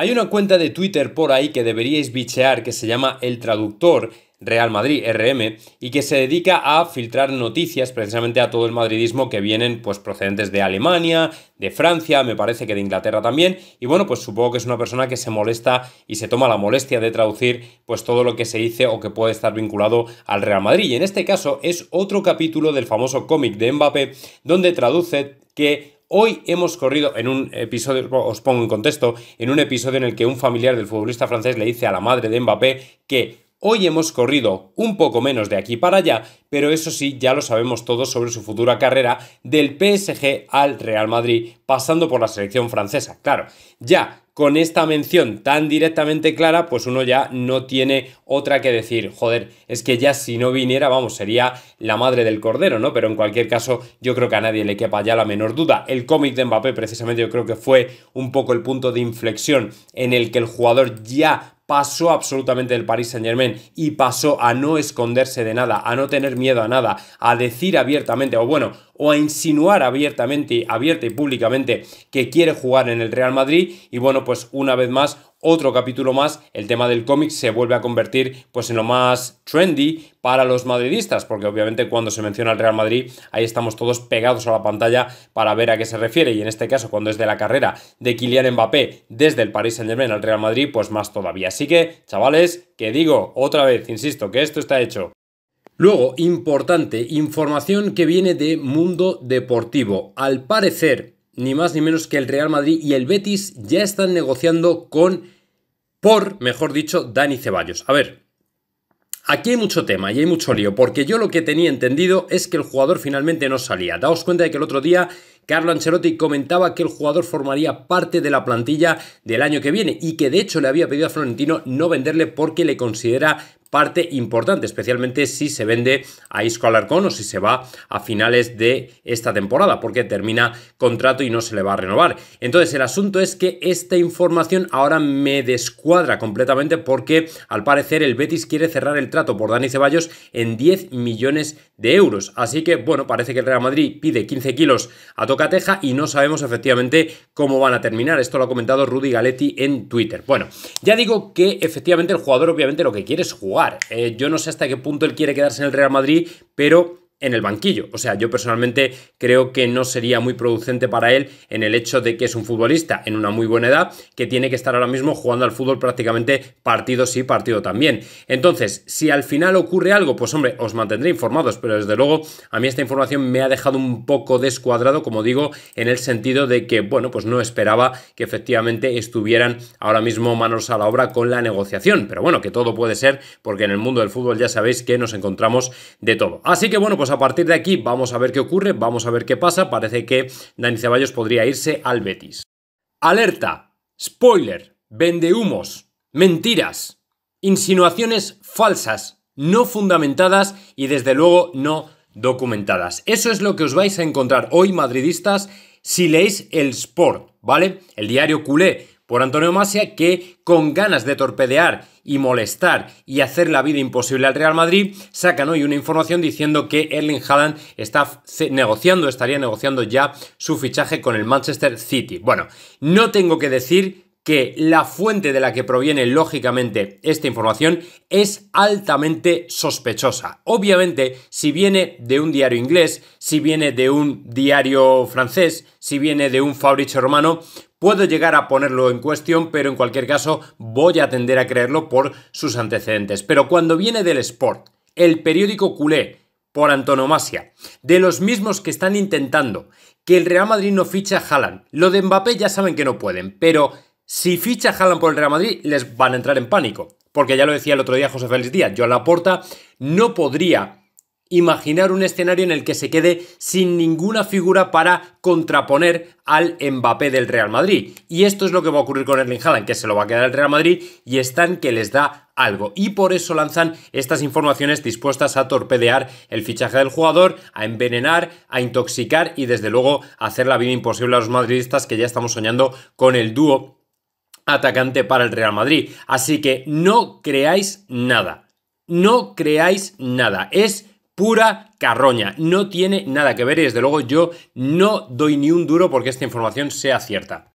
Hay una cuenta de Twitter por ahí que deberíais bichear que se llama El Traductor Real Madrid RM y que se dedica a filtrar noticias precisamente a todo el madridismo que vienen pues procedentes de Alemania, de Francia, me parece que de Inglaterra también y bueno, pues supongo que es una persona que se molesta y se toma la molestia de traducir pues todo lo que se dice o que puede estar vinculado al Real Madrid y en este caso es otro capítulo del famoso cómic de Mbappé donde traduce que Hoy hemos corrido en un episodio, os pongo en contexto, en un episodio en el que un familiar del futbolista francés le dice a la madre de Mbappé que Hoy hemos corrido un poco menos de aquí para allá, pero eso sí, ya lo sabemos todos sobre su futura carrera del PSG al Real Madrid, pasando por la selección francesa. Claro, ya con esta mención tan directamente clara, pues uno ya no tiene otra que decir. Joder, es que ya si no viniera, vamos, sería la madre del cordero, ¿no? Pero en cualquier caso, yo creo que a nadie le quepa ya la menor duda. El cómic de Mbappé, precisamente, yo creo que fue un poco el punto de inflexión en el que el jugador ya pasó absolutamente del Paris Saint Germain y pasó a no esconderse de nada, a no tener miedo a nada, a decir abiertamente, o bueno, o a insinuar abiertamente, abierta y públicamente que quiere jugar en el Real Madrid y bueno, pues una vez más otro capítulo más, el tema del cómic se vuelve a convertir pues en lo más trendy para los madridistas, porque obviamente cuando se menciona al Real Madrid, ahí estamos todos pegados a la pantalla para ver a qué se refiere y en este caso cuando es de la carrera de Kylian Mbappé desde el Paris Saint-Germain al Real Madrid, pues más todavía. Así que, chavales, que digo otra vez, insisto, que esto está hecho Luego, importante, información que viene de Mundo Deportivo. Al parecer, ni más ni menos que el Real Madrid y el Betis ya están negociando con, por, mejor dicho, Dani Ceballos. A ver, aquí hay mucho tema y hay mucho lío, porque yo lo que tenía entendido es que el jugador finalmente no salía. Daos cuenta de que el otro día Carlo Ancelotti comentaba que el jugador formaría parte de la plantilla del año que viene y que de hecho le había pedido a Florentino no venderle porque le considera parte importante, especialmente si se vende a Isco Alarcón o si se va a finales de esta temporada, porque termina contrato y no se le va a renovar. Entonces, el asunto es que esta información ahora me descuadra completamente porque al parecer el Betis quiere cerrar el trato por Dani Ceballos en 10 millones de euros. Así que, bueno, parece que el Real Madrid pide 15 kilos a Tocateja y no sabemos efectivamente cómo van a terminar. Esto lo ha comentado Rudy Galetti en Twitter. Bueno, ya digo que efectivamente el jugador obviamente lo que quiere es jugar eh, yo no sé hasta qué punto él quiere quedarse en el Real Madrid, pero en el banquillo. O sea, yo personalmente creo que no sería muy producente para él en el hecho de que es un futbolista en una muy buena edad que tiene que estar ahora mismo jugando al fútbol prácticamente partido sí, partido también. Entonces, si al final ocurre algo, pues hombre, os mantendré informados, pero desde luego a mí esta información me ha dejado un poco descuadrado, como digo, en el sentido de que, bueno, pues no esperaba que efectivamente estuvieran ahora mismo manos a la obra con la negociación. Pero bueno, que todo puede ser porque en el mundo del fútbol ya sabéis que nos encontramos de todo. Así que bueno, pues a partir de aquí, vamos a ver qué ocurre, vamos a ver qué pasa. Parece que Dani Ceballos podría irse al Betis. Alerta, spoiler, vendehumos, mentiras, insinuaciones falsas, no fundamentadas y desde luego no documentadas. Eso es lo que os vais a encontrar hoy, madridistas, si leéis el Sport, ¿vale? El diario culé por Antonio Masia que, con ganas de torpedear y molestar y hacer la vida imposible al Real Madrid, sacan hoy una información diciendo que Erling Haaland está negociando, estaría negociando ya su fichaje con el Manchester City. Bueno, no tengo que decir que la fuente de la que proviene lógicamente esta información es altamente sospechosa. Obviamente, si viene de un diario inglés, si viene de un diario francés, si viene de un Fabricio Romano, Puedo llegar a ponerlo en cuestión, pero en cualquier caso voy a tender a creerlo por sus antecedentes. Pero cuando viene del Sport, el periódico culé, por antonomasia, de los mismos que están intentando que el Real Madrid no ficha a Haaland, lo de Mbappé ya saben que no pueden, pero si ficha Haaland por el Real Madrid, les van a entrar en pánico. Porque ya lo decía el otro día José Félix Díaz, yo a la porta no podría imaginar un escenario en el que se quede sin ninguna figura para contraponer al Mbappé del Real Madrid. Y esto es lo que va a ocurrir con Erling Haaland, que se lo va a quedar el Real Madrid y están que les da algo. Y por eso lanzan estas informaciones dispuestas a torpedear el fichaje del jugador, a envenenar, a intoxicar y desde luego hacer la vida imposible a los madridistas que ya estamos soñando con el dúo atacante para el Real Madrid. Así que no creáis nada. No creáis nada. Es pura carroña. No tiene nada que ver y desde luego yo no doy ni un duro porque esta información sea cierta.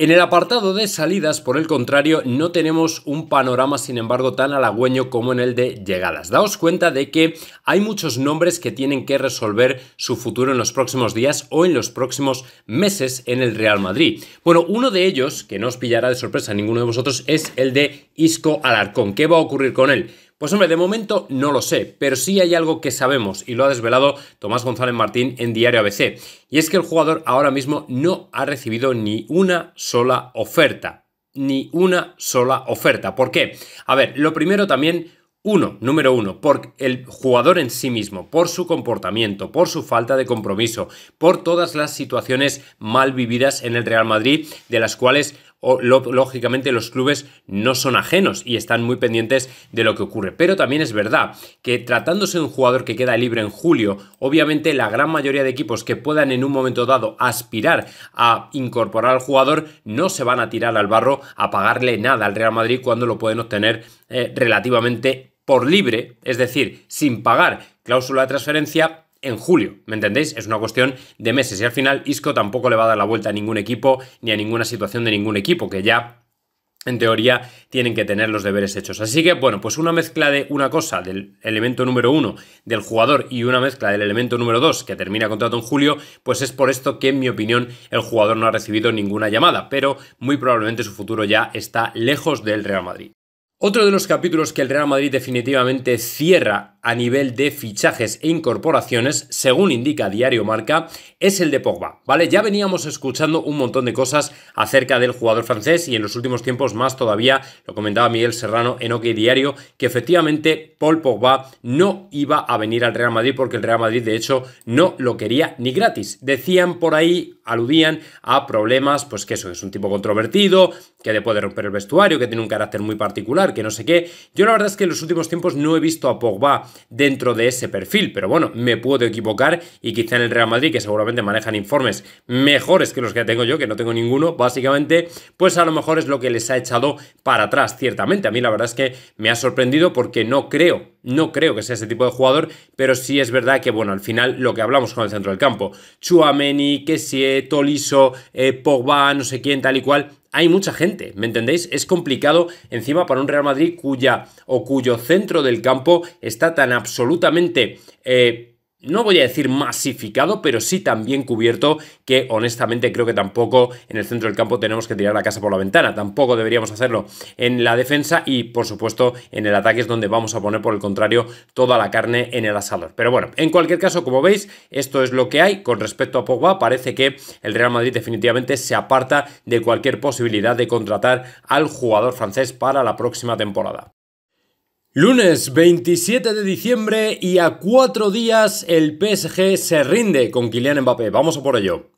En el apartado de salidas, por el contrario, no tenemos un panorama, sin embargo, tan halagüeño como en el de llegadas. Daos cuenta de que hay muchos nombres que tienen que resolver su futuro en los próximos días o en los próximos meses en el Real Madrid. Bueno, uno de ellos, que no os pillará de sorpresa a ninguno de vosotros, es el de Isco Alarcón. ¿Qué va a ocurrir con él? Pues hombre, de momento no lo sé, pero sí hay algo que sabemos y lo ha desvelado Tomás González Martín en Diario ABC, y es que el jugador ahora mismo no ha recibido ni una sola oferta, ni una sola oferta. ¿Por qué? A ver, lo primero también uno, número uno, por el jugador en sí mismo, por su comportamiento, por su falta de compromiso, por todas las situaciones mal vividas en el Real Madrid, de las cuales lógicamente los clubes no son ajenos y están muy pendientes de lo que ocurre. Pero también es verdad que tratándose de un jugador que queda libre en julio, obviamente la gran mayoría de equipos que puedan en un momento dado aspirar a incorporar al jugador no se van a tirar al barro a pagarle nada al Real Madrid cuando lo pueden obtener eh, relativamente por libre, es decir, sin pagar cláusula de transferencia en julio, ¿me entendéis? Es una cuestión de meses y al final Isco tampoco le va a dar la vuelta a ningún equipo ni a ninguna situación de ningún equipo, que ya en teoría tienen que tener los deberes hechos. Así que, bueno, pues una mezcla de una cosa, del elemento número uno del jugador y una mezcla del elemento número dos que termina contrato en julio, pues es por esto que, en mi opinión, el jugador no ha recibido ninguna llamada, pero muy probablemente su futuro ya está lejos del Real Madrid. Otro de los capítulos que el Real Madrid definitivamente cierra a nivel de fichajes e incorporaciones, según indica Diario Marca, es el de Pogba, ¿vale? Ya veníamos escuchando un montón de cosas acerca del jugador francés y en los últimos tiempos más todavía, lo comentaba Miguel Serrano en OK Diario, que efectivamente Paul Pogba no iba a venir al Real Madrid porque el Real Madrid de hecho no lo quería ni gratis. Decían por ahí, aludían a problemas, pues que eso es un tipo controvertido, que le puede romper el vestuario, que tiene un carácter muy particular, que no sé qué. Yo la verdad es que en los últimos tiempos no he visto a Pogba dentro de ese perfil. Pero bueno, me puedo equivocar y quizá en el Real Madrid, que seguramente manejan informes mejores que los que tengo yo, que no tengo ninguno, básicamente, pues a lo mejor es lo que les ha echado para atrás, ciertamente. A mí la verdad es que me ha sorprendido porque no creo no creo que sea ese tipo de jugador, pero sí es verdad que, bueno, al final lo que hablamos con el centro del campo, Chuameni, Kessie, Toliso, eh, Pogba, no sé quién, tal y cual, hay mucha gente, ¿me entendéis? Es complicado encima para un Real Madrid cuya o cuyo centro del campo está tan absolutamente... Eh, no voy a decir masificado, pero sí también cubierto, que honestamente creo que tampoco en el centro del campo tenemos que tirar la casa por la ventana, tampoco deberíamos hacerlo en la defensa y por supuesto en el ataque es donde vamos a poner por el contrario toda la carne en el asador. Pero bueno, en cualquier caso, como veis, esto es lo que hay con respecto a Pogba, parece que el Real Madrid definitivamente se aparta de cualquier posibilidad de contratar al jugador francés para la próxima temporada. Lunes 27 de diciembre y a cuatro días el PSG se rinde con Kylian Mbappé. Vamos a por ello.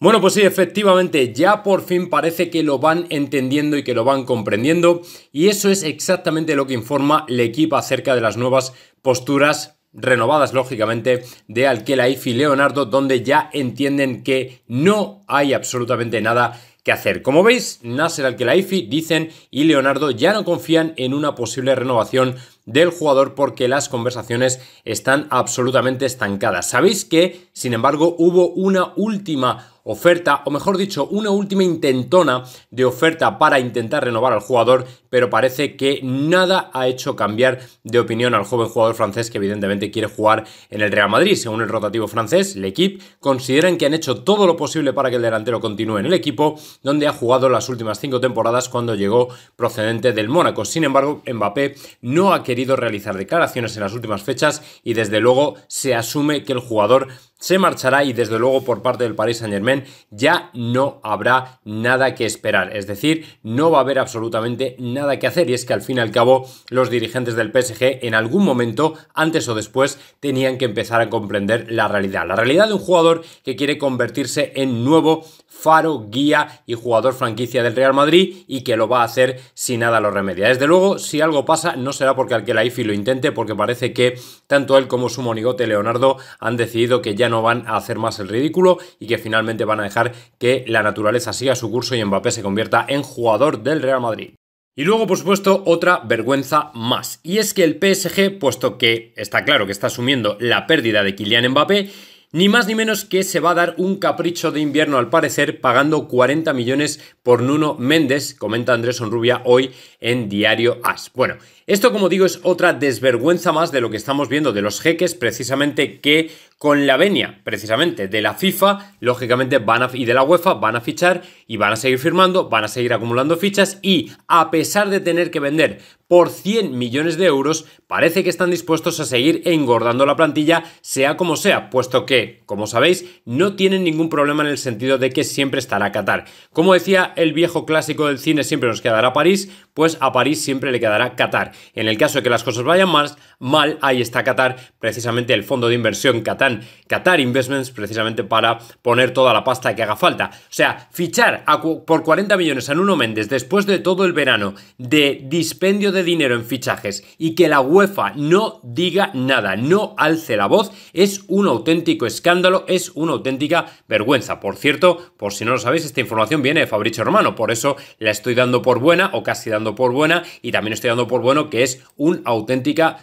Bueno, pues sí, efectivamente, ya por fin parece que lo van entendiendo y que lo van comprendiendo y eso es exactamente lo que informa el equipo acerca de las nuevas posturas renovadas lógicamente de Alquelaif y Leonardo, donde ya entienden que no hay absolutamente nada ¿Qué hacer. Como veis, Nasser Al-Khelaifi, dicen, y Leonardo ya no confían en una posible renovación del jugador porque las conversaciones están absolutamente estancadas. Sabéis que, sin embargo, hubo una última oferta, o mejor dicho, una última intentona de oferta para intentar renovar al jugador, pero parece que nada ha hecho cambiar de opinión al joven jugador francés que evidentemente quiere jugar en el Real Madrid. Según el rotativo francés, equipo consideran que han hecho todo lo posible para que el delantero continúe en el equipo, donde ha jugado las últimas cinco temporadas cuando llegó procedente del Mónaco. Sin embargo, Mbappé no ha querido realizar declaraciones en las últimas fechas y desde luego se asume que el jugador se marchará y desde luego por parte del Paris Saint Germain ya no habrá nada que esperar. Es decir, no va a haber absolutamente nada que hacer y es que al fin y al cabo los dirigentes del PSG en algún momento, antes o después, tenían que empezar a comprender la realidad. La realidad de un jugador que quiere convertirse en nuevo faro, guía y jugador franquicia del Real Madrid y que lo va a hacer si nada lo remedia. Desde luego, si algo pasa, no será porque que la IFI lo intente, porque parece que tanto él como su monigote Leonardo han decidido que ya no van a hacer más el ridículo y que finalmente van a dejar que la naturaleza siga su curso y Mbappé se convierta en jugador del Real Madrid. Y luego, por supuesto, otra vergüenza más. Y es que el PSG, puesto que está claro que está asumiendo la pérdida de Kylian Mbappé, ni más ni menos que se va a dar un capricho de invierno al parecer pagando 40 millones por Nuno Méndez, comenta Andrés Onrubia hoy en Diario As. Bueno, esto, como digo, es otra desvergüenza más de lo que estamos viendo de los jeques, precisamente que con la venia, precisamente, de la FIFA, lógicamente, van y de la UEFA, van a fichar y van a seguir firmando, van a seguir acumulando fichas y, a pesar de tener que vender por 100 millones de euros, parece que están dispuestos a seguir engordando la plantilla, sea como sea, puesto que, como sabéis, no tienen ningún problema en el sentido de que siempre estará Qatar. Como decía el viejo clásico del cine, siempre nos quedará París, pues a París siempre le quedará Qatar. En el caso de que las cosas vayan mal, mal ahí está Qatar, precisamente el fondo de inversión Qatar, Qatar Investments, precisamente para poner toda la pasta que haga falta. O sea, fichar por 40 millones a Nuno Méndez después de todo el verano de dispendio de dinero en fichajes y que la UEFA no diga nada, no alce la voz, es un auténtico escándalo, es una auténtica vergüenza. Por cierto, por si no lo sabéis, esta información viene de Fabricio Romano, por eso la estoy dando por buena o casi dando por buena y también estoy dando por bueno que es un auténtica...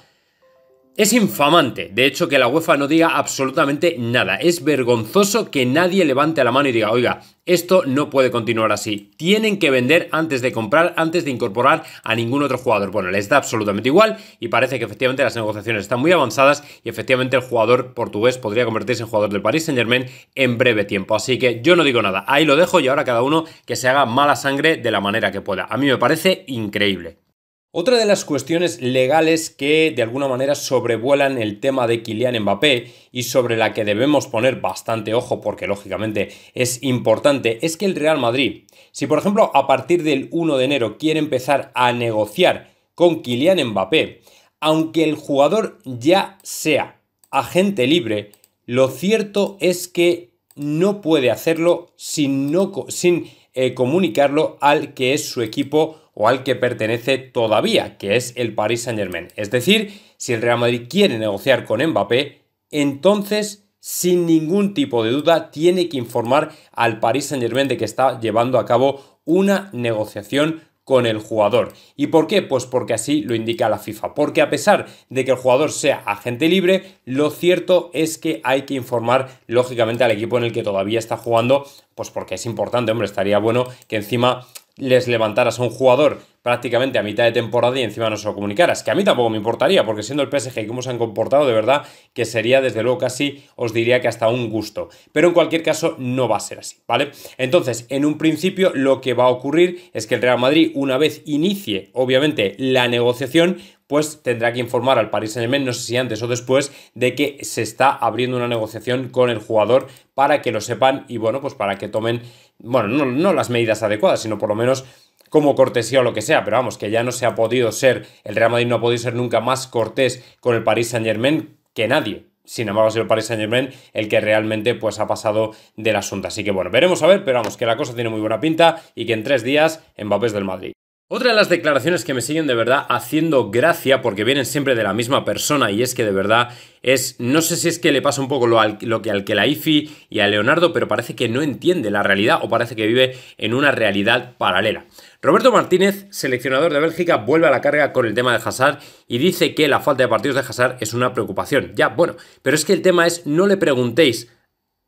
Es infamante, de hecho, que la UEFA no diga absolutamente nada. Es vergonzoso que nadie levante la mano y diga, oiga, esto no puede continuar así. Tienen que vender antes de comprar, antes de incorporar a ningún otro jugador. Bueno, les da absolutamente igual y parece que efectivamente las negociaciones están muy avanzadas y efectivamente el jugador portugués podría convertirse en jugador del Paris Saint Germain en breve tiempo. Así que yo no digo nada, ahí lo dejo y ahora cada uno que se haga mala sangre de la manera que pueda. A mí me parece increíble. Otra de las cuestiones legales que de alguna manera sobrevuelan el tema de Kylian Mbappé y sobre la que debemos poner bastante ojo porque lógicamente es importante es que el Real Madrid, si por ejemplo a partir del 1 de enero quiere empezar a negociar con Kylian Mbappé, aunque el jugador ya sea agente libre, lo cierto es que no puede hacerlo sin, sin eh, comunicarlo al que es su equipo al que pertenece todavía, que es el Paris Saint-Germain. Es decir, si el Real Madrid quiere negociar con Mbappé, entonces sin ningún tipo de duda tiene que informar al Paris Saint-Germain de que está llevando a cabo una negociación con el jugador. ¿Y por qué? Pues porque así lo indica la FIFA. Porque a pesar de que el jugador sea agente libre, lo cierto es que hay que informar lógicamente al equipo en el que todavía está jugando, pues porque es importante, hombre, estaría bueno que encima les levantaras a un jugador prácticamente a mitad de temporada y encima no se lo comunicaras, que a mí tampoco me importaría, porque siendo el PSG y cómo se han comportado, de verdad que sería desde luego casi, os diría que hasta un gusto. Pero en cualquier caso no va a ser así, ¿vale? Entonces, en un principio lo que va a ocurrir es que el Real Madrid, una vez inicie, obviamente, la negociación, pues tendrá que informar al Paris Saint-Germain, no sé si antes o después, de que se está abriendo una negociación con el jugador para que lo sepan y bueno, pues para que tomen, bueno, no, no las medidas adecuadas, sino por lo menos como cortesía o lo que sea, pero vamos, que ya no se ha podido ser, el Real Madrid no ha podido ser nunca más cortés con el Paris Saint-Germain que nadie, sin embargo ha sido el Paris Saint Germain el que realmente pues ha pasado del asunto. Así que bueno, veremos a ver, pero vamos, que la cosa tiene muy buena pinta y que en tres días Mbappé es del Madrid. Otra de las declaraciones que me siguen de verdad haciendo gracia porque vienen siempre de la misma persona y es que de verdad es, no sé si es que le pasa un poco lo, al, que al que la IFI y a Leonardo, pero parece que no entiende la realidad o parece que vive en una realidad paralela. Roberto Martínez, seleccionador de Bélgica, vuelve a la carga con el tema de Hazard y dice que la falta de partidos de Hazard es una preocupación. Ya, bueno, pero es que el tema es no le preguntéis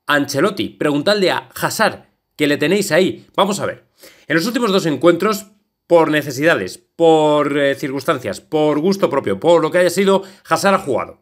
a Ancelotti, preguntadle a Hazard, que le tenéis ahí. Vamos a ver. En los últimos dos encuentros, por necesidades, por eh, circunstancias, por gusto propio, por lo que haya sido, Hazard ha jugado.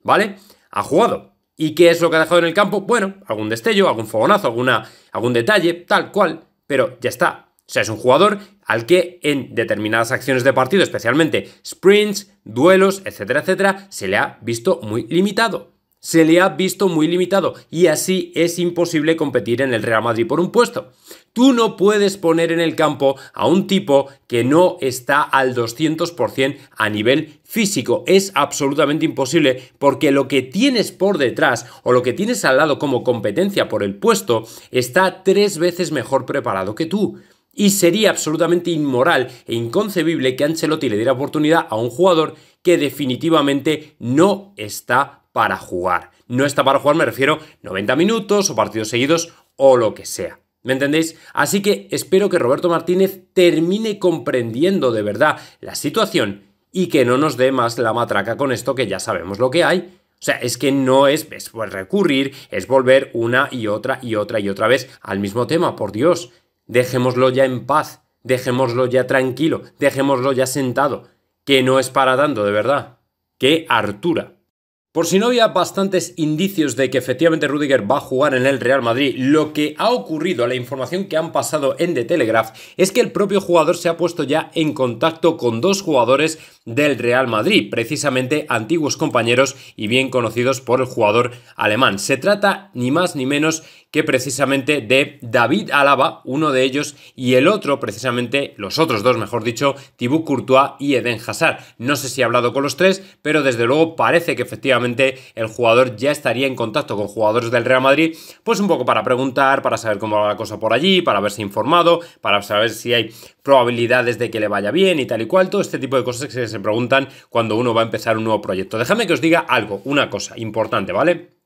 ¿Vale? Ha jugado. ¿Y qué es lo que ha dejado en el campo? Bueno, algún destello, algún fogonazo, alguna, algún detalle, tal cual, pero ya está. O sea, es un jugador al que en determinadas acciones de partido, especialmente sprints, duelos, etcétera, etcétera, se le ha visto muy limitado se le ha visto muy limitado y así es imposible competir en el Real Madrid por un puesto. Tú no puedes poner en el campo a un tipo que no está al 200% a nivel físico. Es absolutamente imposible porque lo que tienes por detrás o lo que tienes al lado como competencia por el puesto está tres veces mejor preparado que tú. Y sería absolutamente inmoral e inconcebible que Ancelotti le diera oportunidad a un jugador que definitivamente no está para jugar. No está para jugar, me refiero 90 minutos o partidos seguidos o lo que sea. ¿Me entendéis? Así que espero que Roberto Martínez termine comprendiendo de verdad la situación y que no nos dé más la matraca con esto que ya sabemos lo que hay. O sea, es que no es, es pues recurrir, es volver una y otra y otra y otra vez al mismo tema, por Dios. Dejémoslo ya en paz, dejémoslo ya tranquilo, dejémoslo ya sentado, que no es para tanto, de verdad. ¡Qué hartura! Por si no había bastantes indicios de que efectivamente Rudiger va a jugar en el Real Madrid, lo que ha ocurrido, la información que han pasado en The Telegraph, es que el propio jugador se ha puesto ya en contacto con dos jugadores del Real Madrid, precisamente antiguos compañeros y bien conocidos por el jugador alemán. Se trata ni más ni menos que precisamente de David Alaba, uno de ellos, y el otro, precisamente, los otros dos, mejor dicho, Thibaut Courtois y Eden Hazard. No sé si he hablado con los tres, pero desde luego parece que efectivamente el jugador ya estaría en contacto con jugadores del Real Madrid, pues un poco para preguntar, para saber cómo va la cosa por allí, para verse informado, para saber si hay probabilidades de que le vaya bien y tal y cual, todo este tipo de cosas que se preguntan cuando uno va a empezar un nuevo proyecto. Déjame que os diga algo, una cosa importante, ¿vale?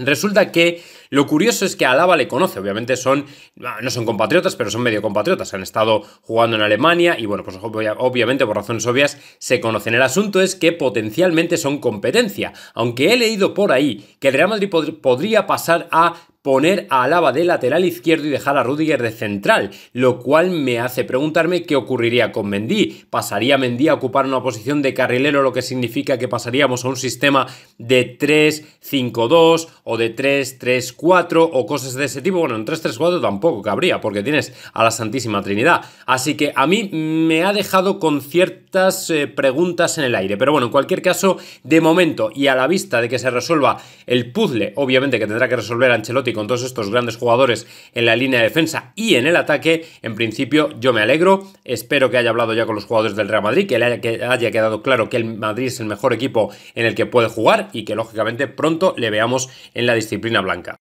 Resulta que lo curioso es que a Alaba le conoce, obviamente son, ah, no son compatriotas, pero son medio compatriotas, han estado jugando en Alemania y bueno, pues obviamente por razones obvias se conocen. El asunto es que potencialmente son competencia, aunque he leído por ahí que el Real Madrid podría pasar a poner a Alaba de lateral izquierdo y dejar a Rudiger de central, lo cual me hace preguntarme qué ocurriría con Mendy. ¿Pasaría Mendy a ocupar una posición de carrilero, lo que significa que pasaríamos a un sistema de 3-5-2 o de 3-3-4 o cosas de ese tipo? Bueno, en 3-3-4 tampoco cabría, porque tienes a la Santísima Trinidad. Así que a mí me ha dejado con ciertas eh, preguntas en el aire. Pero bueno, en cualquier caso, de momento y a la vista de que se resuelva el puzzle, obviamente que tendrá que resolver Ancelotti y con todos estos grandes jugadores en la línea de defensa y en el ataque, en principio yo me alegro. Espero que haya hablado ya con los jugadores del Real Madrid, que haya, que haya quedado claro que el Madrid es el mejor equipo en el que puede jugar y que lógicamente pronto le veamos en la disciplina blanca.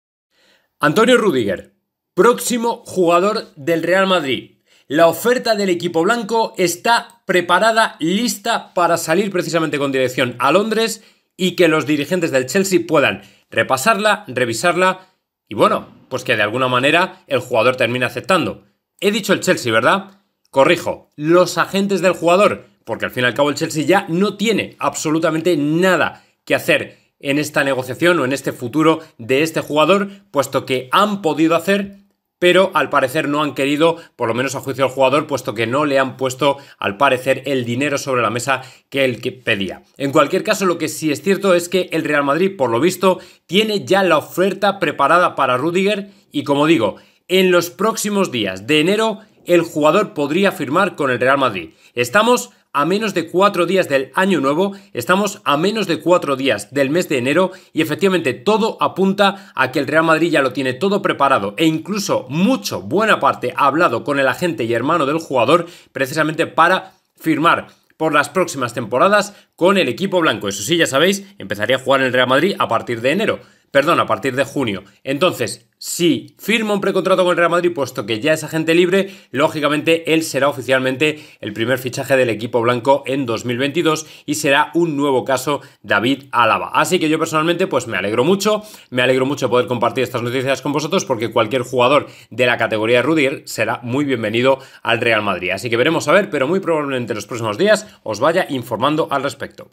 Antonio Rudiger, próximo jugador del Real Madrid. La oferta del equipo blanco está preparada, lista para salir precisamente con dirección a Londres y que los dirigentes del Chelsea puedan repasarla, revisarla y bueno, pues que de alguna manera el jugador termina aceptando. He dicho el Chelsea, ¿verdad? Corrijo, los agentes del jugador, porque al fin y al cabo el Chelsea ya no tiene absolutamente nada que hacer en esta negociación o en este futuro de este jugador, puesto que han podido hacer pero al parecer no han querido, por lo menos a juicio del jugador, puesto que no le han puesto, al parecer, el dinero sobre la mesa que él pedía. En cualquier caso, lo que sí es cierto es que el Real Madrid, por lo visto, tiene ya la oferta preparada para Rudiger y, como digo, en los próximos días de enero el jugador podría firmar con el Real Madrid. Estamos a menos de cuatro días del año nuevo, estamos a menos de cuatro días del mes de enero y efectivamente todo apunta a que el Real Madrid ya lo tiene todo preparado e incluso mucho, buena parte, ha hablado con el agente y hermano del jugador precisamente para firmar por las próximas temporadas con el equipo blanco. Eso sí, ya sabéis, empezaría a jugar en el Real Madrid a partir de enero perdón, a partir de junio. Entonces, si firma un precontrato con el Real Madrid, puesto que ya es agente libre, lógicamente él será oficialmente el primer fichaje del equipo blanco en 2022 y será un nuevo caso David Álava. Así que yo personalmente pues me alegro mucho, me alegro mucho poder compartir estas noticias con vosotros porque cualquier jugador de la categoría de Rudier será muy bienvenido al Real Madrid. Así que veremos a ver, pero muy probablemente en los próximos días os vaya informando al respecto.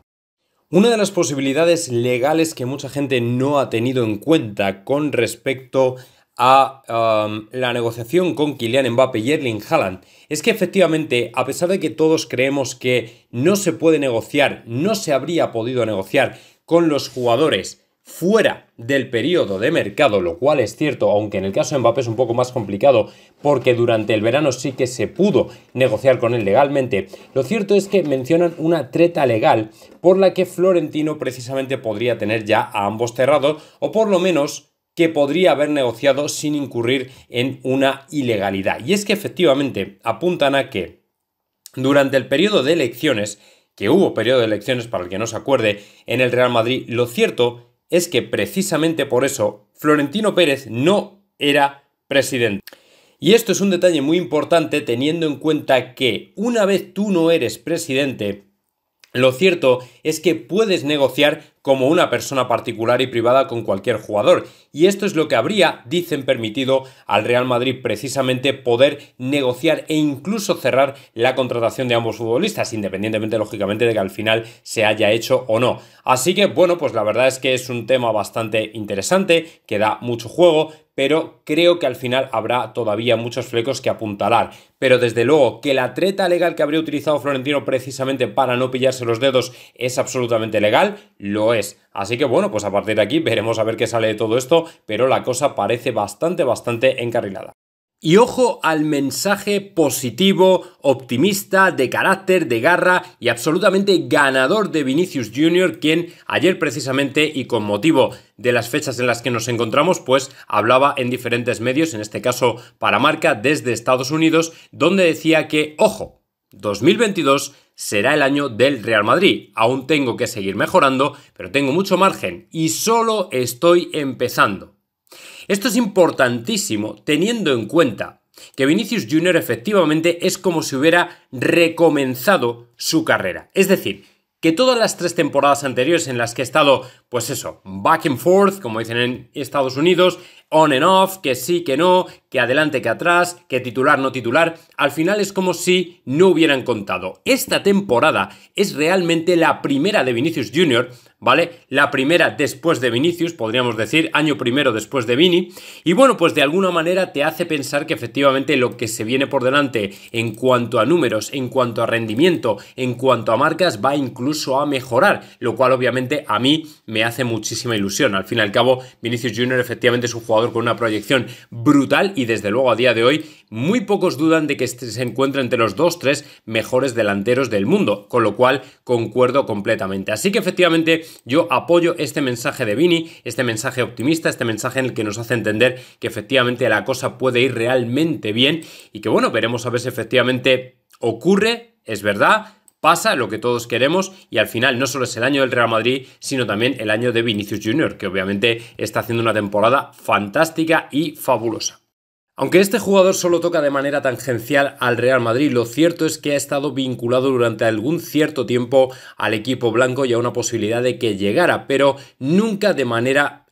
Una de las posibilidades legales que mucha gente no ha tenido en cuenta con respecto a um, la negociación con Kylian Mbappé y Erling Haaland es que efectivamente, a pesar de que todos creemos que no se puede negociar, no se habría podido negociar con los jugadores fuera del periodo de mercado, lo cual es cierto, aunque en el caso de Mbappé es un poco más complicado porque durante el verano sí que se pudo negociar con él legalmente. Lo cierto es que mencionan una treta legal por la que Florentino precisamente podría tener ya a ambos cerrados o por lo menos que podría haber negociado sin incurrir en una ilegalidad. Y es que efectivamente apuntan a que durante el periodo de elecciones, que hubo periodo de elecciones para el que no se acuerde, en el Real Madrid, lo cierto es que precisamente por eso Florentino Pérez no era presidente. Y esto es un detalle muy importante teniendo en cuenta que una vez tú no eres presidente, lo cierto es que puedes negociar como una persona particular y privada con cualquier jugador. Y esto es lo que habría, dicen, permitido al Real Madrid precisamente poder negociar e incluso cerrar la contratación de ambos futbolistas, independientemente, lógicamente, de que al final se haya hecho o no. Así que, bueno, pues la verdad es que es un tema bastante interesante, que da mucho juego, pero creo que al final habrá todavía muchos flecos que apuntalar. Pero desde luego que la treta legal que habría utilizado Florentino precisamente para no pillarse los dedos es absolutamente legal, lo es. Así que bueno, pues a partir de aquí veremos a ver qué sale de todo esto, pero la cosa parece bastante, bastante encarrilada. Y ojo al mensaje positivo, optimista, de carácter, de garra y absolutamente ganador de Vinicius Jr., quien ayer precisamente y con motivo de las fechas en las que nos encontramos, pues hablaba en diferentes medios, en este caso para marca desde Estados Unidos, donde decía que, ojo, 2022 será el año del Real Madrid. Aún tengo que seguir mejorando, pero tengo mucho margen y solo estoy empezando. Esto es importantísimo teniendo en cuenta que Vinicius Jr. efectivamente es como si hubiera recomenzado su carrera. Es decir, que todas las tres temporadas anteriores en las que he estado, pues eso, back and forth, como dicen en Estados Unidos, on and off, que sí, que no, que adelante, que atrás, que titular, no titular, al final es como si no hubieran contado. Esta temporada es realmente la primera de Vinicius Jr., ¿vale? La primera después de Vinicius, podríamos decir, año primero después de Vini. Y bueno, pues de alguna manera te hace pensar que efectivamente lo que se viene por delante en cuanto a números, en cuanto a rendimiento, en cuanto a marcas, va incluso a mejorar, lo cual obviamente a mí me hace muchísima ilusión. Al fin y al cabo, Vinicius Jr. efectivamente es un jugador con una proyección brutal y y desde luego a día de hoy muy pocos dudan de que este se encuentra entre los dos, tres mejores delanteros del mundo, con lo cual concuerdo completamente. Así que efectivamente yo apoyo este mensaje de Vini, este mensaje optimista, este mensaje en el que nos hace entender que efectivamente la cosa puede ir realmente bien y que bueno, veremos a ver si efectivamente ocurre, es verdad, pasa lo que todos queremos y al final no solo es el año del Real Madrid, sino también el año de Vinicius Junior, que obviamente está haciendo una temporada fantástica y fabulosa. Aunque este jugador solo toca de manera tangencial al Real Madrid, lo cierto es que ha estado vinculado durante algún cierto tiempo al equipo blanco y a una posibilidad de que llegara, pero nunca de manera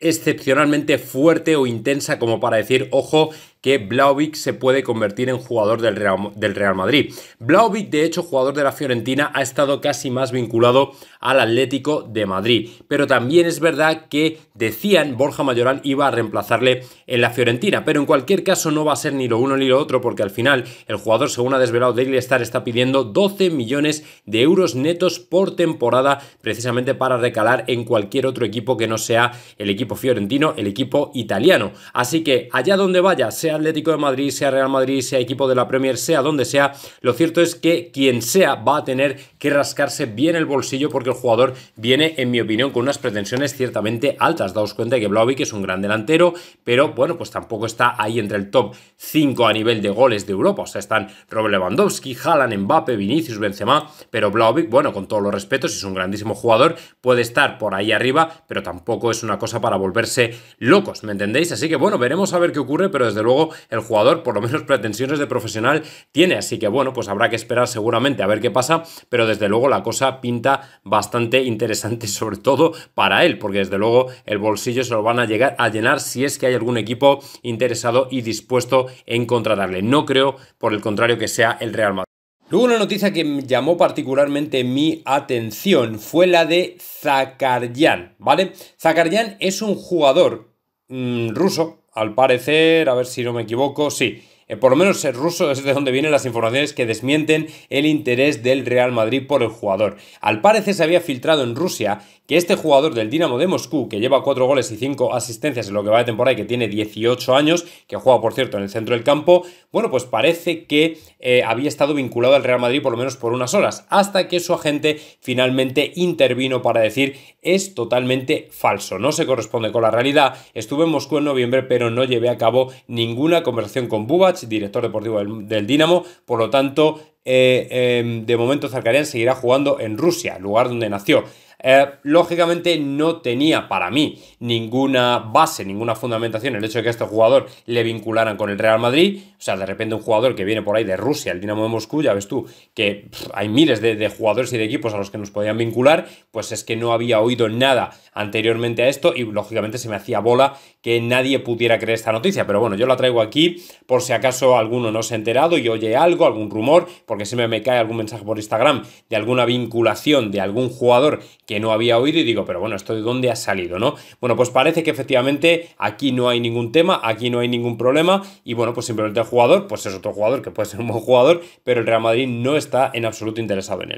excepcionalmente fuerte o intensa como para decir, ojo, que Blaovic se puede convertir en jugador del Real, Madrid. Blaovic, de hecho, jugador de la Fiorentina, ha estado casi más vinculado al Atlético de Madrid. Pero también es verdad que decían Borja Mayoral iba a reemplazarle en la Fiorentina. Pero en cualquier caso no va a ser ni lo uno ni lo otro porque al final el jugador, según ha desvelado Daily Star, está pidiendo 12 millones de euros netos por temporada precisamente para recalar en cualquier otro equipo que no sea el equipo fiorentino, el equipo italiano. Así que allá donde vaya, sea Atlético de Madrid, sea Real Madrid, sea equipo de la Premier, sea donde sea, lo cierto es que quien sea va a tener que rascarse bien el bolsillo porque el jugador viene, en mi opinión, con unas pretensiones ciertamente altas. Daos cuenta que Blauvik es un gran delantero, pero bueno, pues tampoco está ahí entre el top 5 a nivel de goles de Europa. O sea, están Robert Lewandowski, Haaland, Mbappe, Vinicius, Benzema, pero Blaovic, bueno, con todos los respetos, es un grandísimo jugador, puede estar por ahí arriba, pero tampoco es una cosa para volverse locos, ¿me entendéis? Así que bueno, veremos a ver qué ocurre, pero desde luego el jugador, por lo menos pretensiones de profesional, tiene. Así que bueno, pues habrá que esperar seguramente a ver qué pasa, pero desde luego la cosa pinta bastante interesante, sobre todo para él, porque desde luego el bolsillo se lo van a llegar a llenar si es que hay algún equipo interesado y dispuesto en contratarle. No creo, por el contrario, que sea el Real Madrid. Luego una noticia que llamó particularmente mi atención fue la de Zakaryan ¿vale? Zakaryan es un jugador mm, ruso, al parecer, a ver si no me equivoco, sí, eh, por lo menos el eh, ruso es de donde vienen las informaciones que desmienten el interés del Real Madrid por el jugador. Al parecer se había filtrado en Rusia que este jugador del Dinamo de Moscú, que lleva 4 goles y 5 asistencias en lo que va de temporada y que tiene 18 años, que juega por cierto en el centro del campo, bueno, pues parece que eh, había estado vinculado al Real Madrid por lo menos por unas horas, hasta que su agente finalmente intervino para decir es totalmente falso, no se corresponde con la realidad, estuve en Moscú en noviembre pero no llevé a cabo ninguna conversación con Bubat director deportivo del, Dinamo. Por lo tanto, eh, em, de momento Zarkarian seguirá jugando en Rusia, lugar donde nació. Eh, lógicamente no tenía para mí ninguna base, ninguna fundamentación el hecho de que a este jugador le vincularan con el Real Madrid. O sea, de repente un jugador que viene por ahí de Rusia, el Dinamo de Moscú, ya ves tú que hay miles de, jugadores y de equipos a los que nos podían vincular, pues es que no había oído nada anteriormente a esto y lógicamente se me hacía bola que nadie pudiera creer esta noticia, pero bueno, yo la traigo aquí por si acaso alguno no se ha enterado y oye algo, algún rumor, porque siempre me cae algún mensaje por Instagram de alguna vinculación de algún jugador que no había oído y digo, pero bueno, ¿esto de dónde ha salido, no? Bueno, pues parece que efectivamente aquí no hay ningún tema, aquí no hay ningún problema y bueno, pues simplemente el jugador, pues es otro jugador que puede ser un buen jugador, pero el Real Madrid no está en absoluto interesado en él.